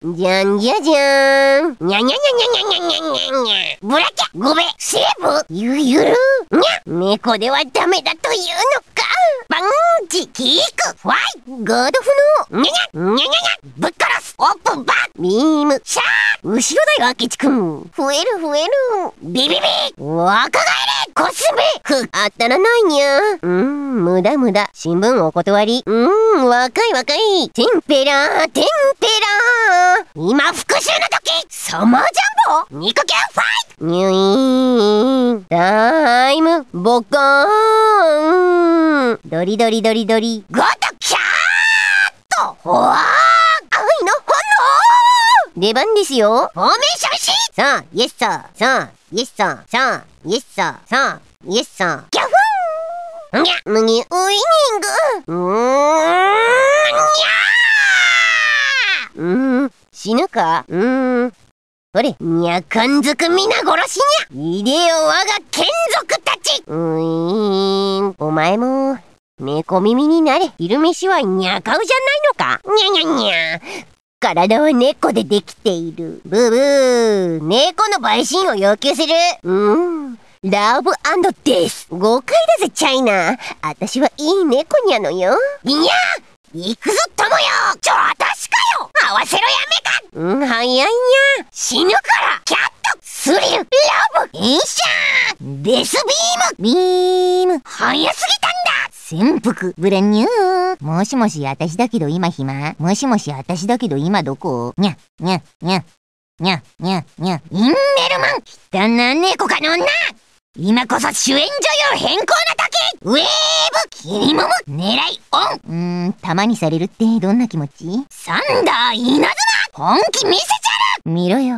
じゃんじゃじゃーん。にゃにゃにゃにゃにゃにゃにゃにゃにゃ。ブラキャごめんセーブゆゆるにゃ猫ではダメだというのかバンジキークファイガードフのにゃにゃにゃにゃにゃぶっ殺すオープンバービームシャー後ろだよ、明智くん増える増えるビビビ若返れコスメふあったらないにゃうん無駄無駄新聞お断りうーん若い若いテンペラテンペラ今復讐の時サマージャンボ肉剣ファイトニュイーンタイムボコーンドリドリドリドリゴトキャーッとほわー愛の本能出番ですよフォーメーションシーさあイエッサさあイエッサさあイエッサさあイエギャフンにゃむにゅウニングうーん死ぬかうーん。それ、にゃかんずく皆殺しにゃいでよ我が眷属たちうーん、お前も、猫耳になれ。昼飯はにゃかうじゃないのかにゃにゃにゃ。体は猫でできている。ブーブー、猫の陪審を要求する。うーん。ラブデス。誤解だぜ、チャイナ。しはいい猫にゃのよ。にゃ行くぞ、友よちょっと合わせろやめかうん、いや。死ぬから、キャット、スリル、ラブ、エシャーデスビームビーム、早すぎたんだ潜伏、ブランニュー。もしもし、あたしだけど今暇もしもし、だけど今どこにゃ、にゃ、にゃ、にゃ、にゃ、にゃ、インメルマン汚な猫かの女今こそ主演女優変更の時ウェー君も狙いオンうーん、まにされるってどんな気持ちサンダー稲妻本気見せちゃる見ろよ。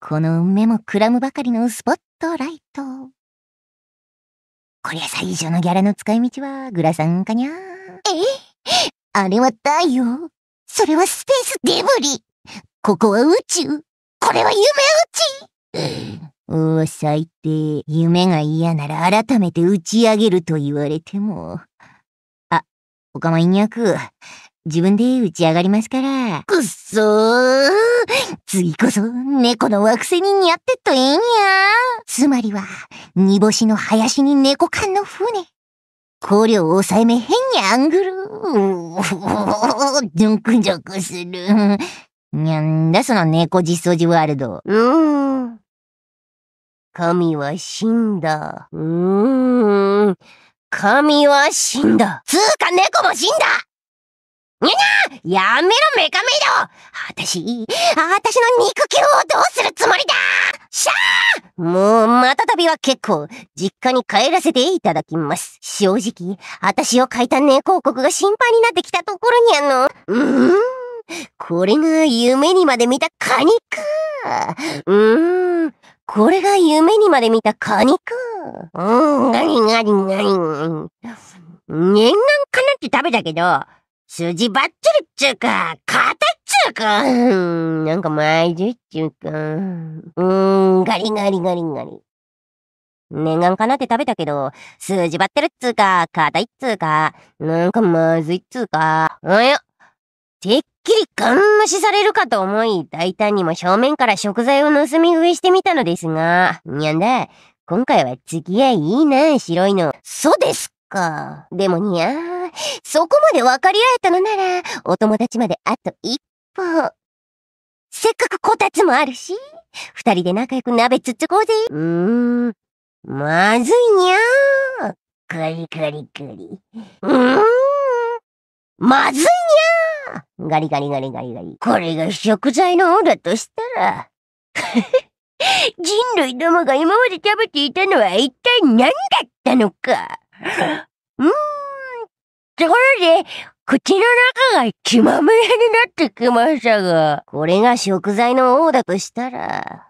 この目もくらむばかりのスポットライト。こりゃ最初のギャラの使い道はグラサンかにゃえあれは太陽。それはスペースデブリ。ここは宇宙。これは夢うち。おー、最低、夢が嫌なら改めて打ち上げると言われても。あ、おかまいにゃく、自分で打ち上がりますから。くっそー。次こそ、猫の惑星に似合ってっとええんや。つまりは、煮干しの林に猫缶の船。香料抑えめ変にゃんぐる。ジョンクジョクする。にゃんだその猫実装寺ワールド。うん。神は死んだ。うーん。神は死んだ。つーか猫も死んだにゃにゃやめろメカメイドあたし、あたしの肉球をどうするつもりだしゃーもう、またたびは結構、実家に帰らせていただきます。正直、あたしを書いた猫王国が心配になってきたところにゃの、うーん、これが夢にまで見たカニか。うーん、これが夢にまで見たカニか。うん、ガリガリガリ。念願かなって食べたけど、筋ばっちりっちゅうか、硬いっちゅうか、なんかまずいっちゅうか。うん、ガリガリガリガリ。念願かなって食べたけど、筋ばってるっつうか、硬いっつうか、なんかまずいっつうか。あや、てっきりガン無視されるかと思い、大胆にも正面から食材を盗み食いしてみたのですが、にゃんだ、今回は付き合いいいな、白いの。そうですか。でもにゃー、そこまで分かり合えたのなら、お友達まであと一歩。せっかくこたつもあるし、二人で仲良く鍋つっつこうぜ。うーん、まずいにゃー。くりくりくり。うーん、まずいにゃーガリガリガリガリガリ。これが食材の王だとしたら。人類どもが今まで食べていたのは一体何だったのか。うーん。ところで、口の中が血まみれになってきましたが、これが食材の王だとしたら。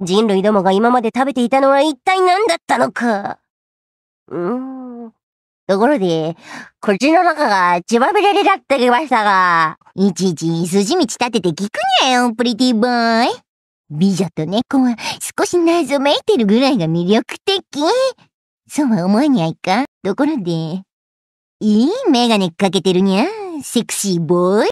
人類どもが今まで食べていたのは一体何だったのか。うーん。ところで、口の中が血まみれになってきましたが、いちいち筋道立てて聞くにゃよ、プリティボーイ。美女と猫は少し謎めいてるぐらいが魅力的。そうは思わにゃいかところで、いいメガネかけてるにゃ、セクシーボーイ。